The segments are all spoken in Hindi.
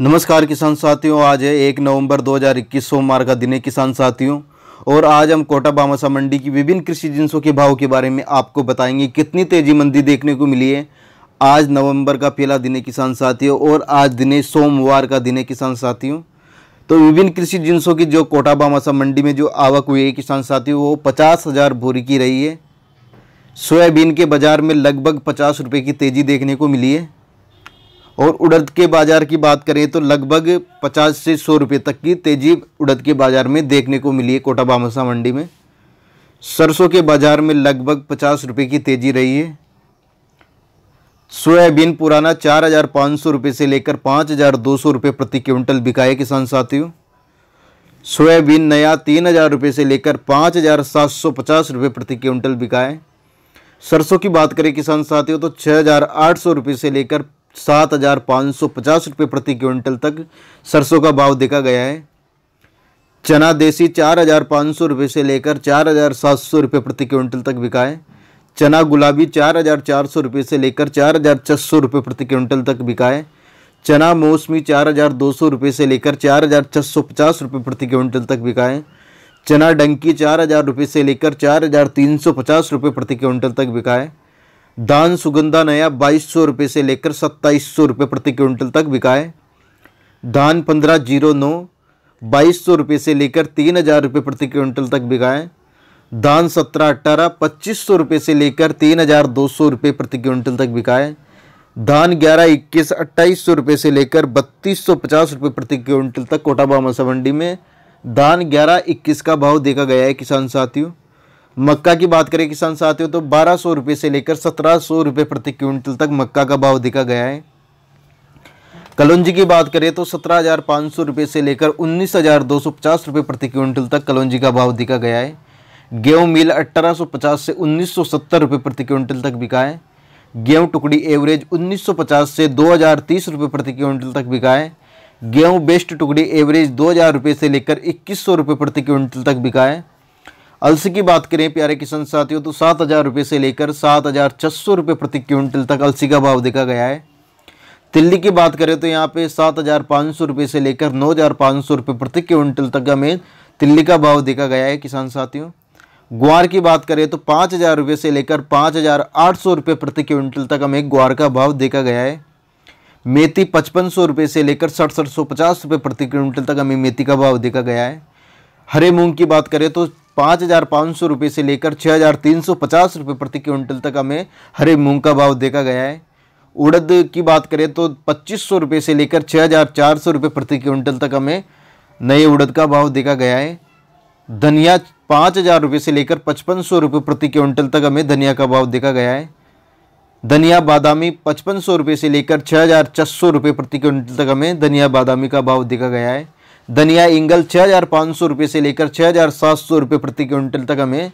नमस्कार किसान साथियों आज है एक नवंबर 2021 सोमवार का दिन है किसान साथियों और आज हम कोटा बामासा मंडी की विभिन्न कृषि जिनसों के भाव के बारे में आपको बताएंगे कितनी तेजी मंदी देखने को मिली है आज नवंबर का पहला दिन है किसान साथियों और आज दिन है सोमवार का दिन है किसान साथियों तो विभिन्न कृषि जिनसों की जो कोटा बामासा मंडी में जो आवक हुई है किसान साथियों वो पचास हज़ार बोरी की रही है सोयाबीन के बाज़ार में लगभग पचास रुपये की तेज़ी देखने को मिली है और उड़द के बाज़ार की बात करें तो लगभग 50 से 100 रुपये तक की तेज़ी उड़द के बाज़ार में देखने को मिली है कोटा बामसा मंडी में सरसों के बाज़ार में लगभग पचास रुपये की तेज़ी रही है सोयाबीन पुराना चार हज़ार पाँच सौ रुपये से लेकर पाँच हज़ार दो सौ रुपये प्रति क्विंटल बिकाए किसान साथियों सोयाबीन नया तीन हज़ार रुपये से लेकर पाँच हज़ार सात सौ पचास रुपये प्रति क्विंटल बिकाए सरसों की बात करें किसान साथियों तो छः हज़ार आठ सौ रुपये से लेकर सात हज़ार पाँच सौ पचास रुपये प्रति क्विंटल तक सरसों का भाव देखा गया है चना देसी चार हज़ार पाँच सौ रुपये से लेकर चार हज़ार सात सौ रुपये प्रति क्विंटल तक बिका है चना गुलाबी चार हज़ार चार सौ रुपये से लेकर चार हज़ार छः सौ रुपये प्रति क्विंटल तक बिका है चना मौसमी चार हज़ार दो सौ रुपये से लेकर चार हज़ार छः सौ पचास रुपये प्रति क्विंटल तक बिका है चना डंकी चार हज़ार रुपये से लेकर चार हज़ार तीन सौ पचास रुपये प्रति क्विंटल तक बिका है धान सुगंधा नया बाईस सौ रुपये से लेकर सत्ताईस सौ रुपये प्रति क्विंटल तक बिका है धान पंद्रह जीरो नौ बाईस सौ रुपये से लेकर तीन हज़ार रुपये प्रति क्विंटल तक बिका है धान सत्रह अट्ठारह पच्चीस सौ रुपये से लेकर तीन हज़ार दो सौ रुपये प्रति क्विंटल तक बिका है धान ग्यारह इक्कीस अट्ठाईस सौ रुपये से लेकर बत्तीस सौ पचास रुपये प्रति क्विंटल तक कोटाबा मसा मंडी में धान ग्यारह इक्कीस का भाव देखा गया है किसान साथियों मक्का की बात करें किसान साथियों तो बारह सौ रुपये से लेकर सत्रह सौ रुपये प्रति क्विंटल तक मक्का का भाव देखा गया है कलौंजी की बात करें तो सत्रह हज़ार पाँच सौ रुपये से लेकर उन्नीस हज़ार दो सौ पचास रुपये प्रति क्विंटल तक कलौंजी का भाव देखा गया है गेहूँ मिल अट्ठारह सौ पचास से उन्नीस सौ सत्तर रुपये प्रति क्विंटल तक बिका है गेहूँ टुकड़ी एवरेज उन्नीस सौ पचास से दो हज़ार तीस रुपये प्रति क्विंटल तक बिका है गेहूँ बेस्ट टुकड़ी एवरेज दो हज़ार रुपये से लेकर इक्कीस सौ रुपये प्रति क्विंटल तक बिका है अलसी की बात करें प्यारे किसान साथियों तो सात हज़ार रुपये से लेकर सात हज़ार छः सौ रुपये प्रति क्विंटल तक अलसी का भाव देखा गया है तिल्ली की बात करें तो यहाँ पे सात हज़ार पाँच सौ रुपये से लेकर नौ हज़ार पाँच सौ रुपये प्रति क्विंटल तक हमें तिल्ली का भाव देखा गया है किसान साथियों ग्वार की बात करें तो पाँच हज़ार रुपये से लेकर पाँच हज़ार आठ सौ रुपये प्रति क्विंटल तक हमें ग्वार का भाव देखा गया है मेथी पचपन सौ रुपये से लेकर सड़सठ सौ पचास रुपये प्रति क्विंटल तक हमें मेथी का भाव देखा गया है हरे मूंग की बात करें तो पाँच हज़ार पाँच सौ रुपये से लेकर छः हज़ार तीन सौ पचास रुपये प्रति क्विंटल तक हमें हरे मूंग का भाव देखा गया है उड़द की बात करें तो पच्चीस सौ रुपये से लेकर छः हज़ार चार सौ रुपये प्रति क्विंटल तक हमें नए उड़द का भाव देखा गया है धनिया पाँच हज़ार रुपये से लेकर पचपन सौ रुपये प्रति क्विंटल तक हमें धनिया का भाव देखा गया है धनिया बादामी पचपन सौ रुपये से लेकर छः हज़ार छः सौ रुपये प्रति क्विंटल तक हमें धनिया बादामी का भाव देखा गया है धनिया इंगल छः हज़ार पाँच सौ रुपये से लेकर छः हज़ार सात सौ रुपये प्रति क्विंटल तक हमें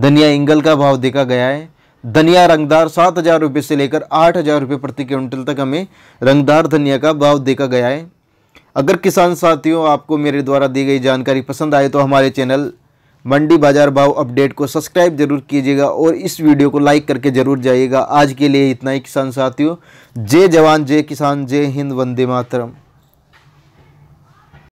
धनिया इंगल का भाव देखा गया है धनिया रंगदार सात हज़ार रुपये से लेकर आठ हज़ार रुपये प्रति क्विंटल तक हमें रंगदार धनिया का भाव देखा गया है अगर किसान साथियों आपको मेरे द्वारा दी गई जानकारी पसंद आए तो हमारे चैनल मंडी बाजार भाव अपडेट को सब्सक्राइब जरूर कीजिएगा और इस वीडियो को लाइक करके जरूर जाइएगा आज के लिए इतना ही किसान साथियों जय जवान जय किसान जय हिंद वंदे मातरम